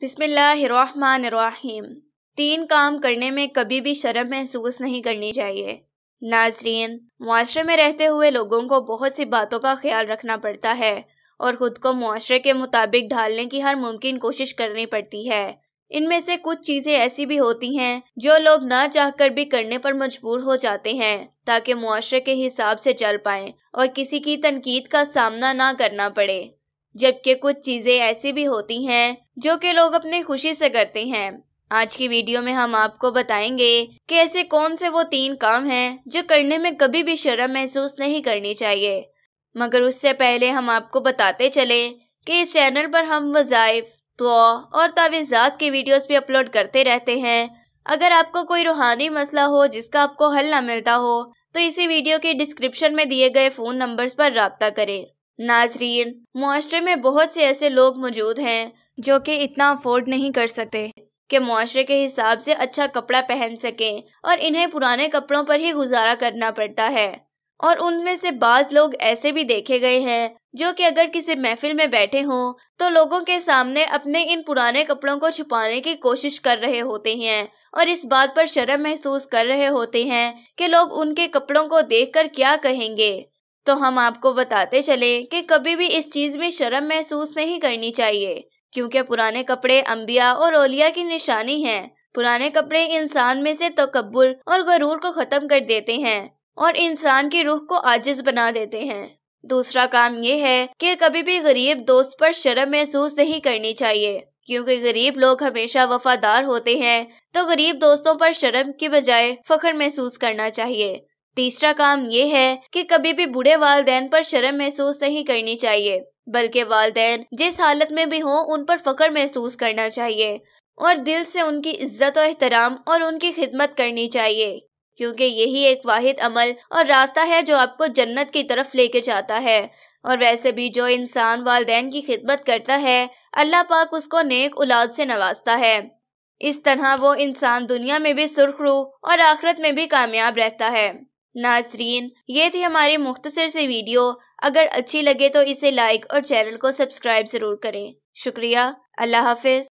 बिस्मिल्लाम तीन काम करने में कभी भी शर्म महसूस नहीं करनी चाहिए नाजरीन माशरे में रहते हुए लोगों को बहुत सी बातों का ख्याल रखना पड़ता है और ख़ुद को माशरे के मुताबिक ढालने की हर मुमकिन कोशिश करनी पड़ती है इनमें से कुछ चीज़ें ऐसी भी होती हैं जो लोग ना चाहकर भी करने पर मजबूर हो जाते हैं ताकि माशरे के हिसाब से चल पाएं और किसी की तनकीद का सामना ना करना पड़े जबकि कुछ चीज़ें ऐसी भी होती हैं जो कि लोग अपनी खुशी से करते हैं आज की वीडियो में हम आपको बताएंगे कि ऐसे कौन से वो तीन काम हैं जो करने में कभी भी शर्म महसूस नहीं करनी चाहिए मगर उससे पहले हम आपको बताते चले कि इस चैनल पर हम वज़ाइफ तो और तावीज़ात की वीडियोस भी अपलोड करते रहते हैं अगर आपको कोई रूहानी मसला हो जिसका आपको हल ना मिलता हो तो इसी वीडियो के डिस्क्रिप्शन में दिए गए फ़ोन नंबर्स पर रबता करें नाजरीन मुआरे में बहुत से ऐसे लोग मौजूद हैं जो कि इतना अफोर्ड नहीं कर सकते कि माशरे के हिसाब से अच्छा कपड़ा पहन सकें और इन्हें पुराने कपड़ों पर ही गुजारा करना पड़ता है और उनमें से बाज लोग ऐसे भी देखे गए हैं जो कि अगर किसी महफिल में बैठे हों तो लोगों के सामने अपने इन पुराने कपड़ों को छुपाने की कोशिश कर रहे होते हैं और इस बात पर शर्म महसूस कर रहे होते हैं कि लोग उनके कपड़ों को देखकर क्या कहेंगे तो हम आपको बताते चले कि कभी भी इस चीज़ में शर्म महसूस नहीं करनी चाहिए क्योंकि पुराने कपड़े अम्बिया और ओलिया की निशानी हैं पुराने कपड़े इंसान में से तकबर और गरूर को ख़त्म कर देते हैं और इंसान की रूह को आजिज बना देते हैं दूसरा काम ये है कि कभी भी गरीब दोस्त पर शर्म महसूस नहीं करनी चाहिए क्योंकि गरीब लोग हमेशा वफादार होते हैं तो गरीब दोस्तों पर शर्म की बजाय फख्र महसूस करना चाहिए तीसरा काम ये है कि कभी भी बूढ़े वालदेन पर शर्म महसूस नहीं करनी चाहिए बल्कि वालदेन जिस हालत में भी हों उन पर फख्र महसूस करना चाहिए और दिल से उनकी इज्जत और एहतराम और उनकी खिदमत करनी चाहिए क्योंकि यही एक वाहिद अमल और रास्ता है जो आपको जन्नत की तरफ लेके जाता है और वैसे भी जो इंसान वालदेन की खिदमत करता है अल्लाह पाक उसको नेक औलाद से नवाजता है इस तरह वो इंसान दुनिया में भी सुरखरू और आखिरत में भी कामयाब रहता है नाजरीन ये थी हमारी मुख्तसर से वीडियो अगर अच्छी लगे तो इसे लाइक और चैनल को सब्सक्राइब ज़रूर करें शुक्रिया अल्लाह हाफिज